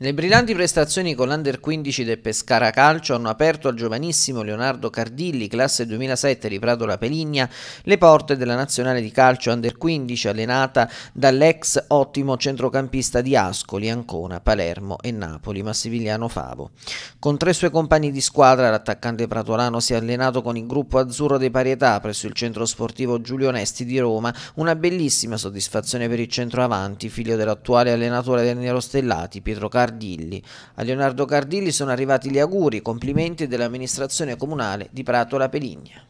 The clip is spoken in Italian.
Le brillanti prestazioni con l'Under 15 del Pescara Calcio hanno aperto al giovanissimo Leonardo Cardilli, classe 2007 di Prato La Peligna, le porte della nazionale di calcio Under 15 allenata dall'ex ottimo centrocampista di Ascoli, Ancona, Palermo e Napoli, Massimiliano Favo. Con tre suoi compagni di squadra l'attaccante pratolano si è allenato con il gruppo azzurro dei Parietà presso il centro sportivo Giulio Onesti di Roma, una bellissima soddisfazione per il centroavanti, figlio dell'attuale allenatore del Nero Stellati, Pietro Carlo Cardilli. A Leonardo Cardilli sono arrivati gli auguri, complimenti dell'amministrazione comunale di Prato La Peligna.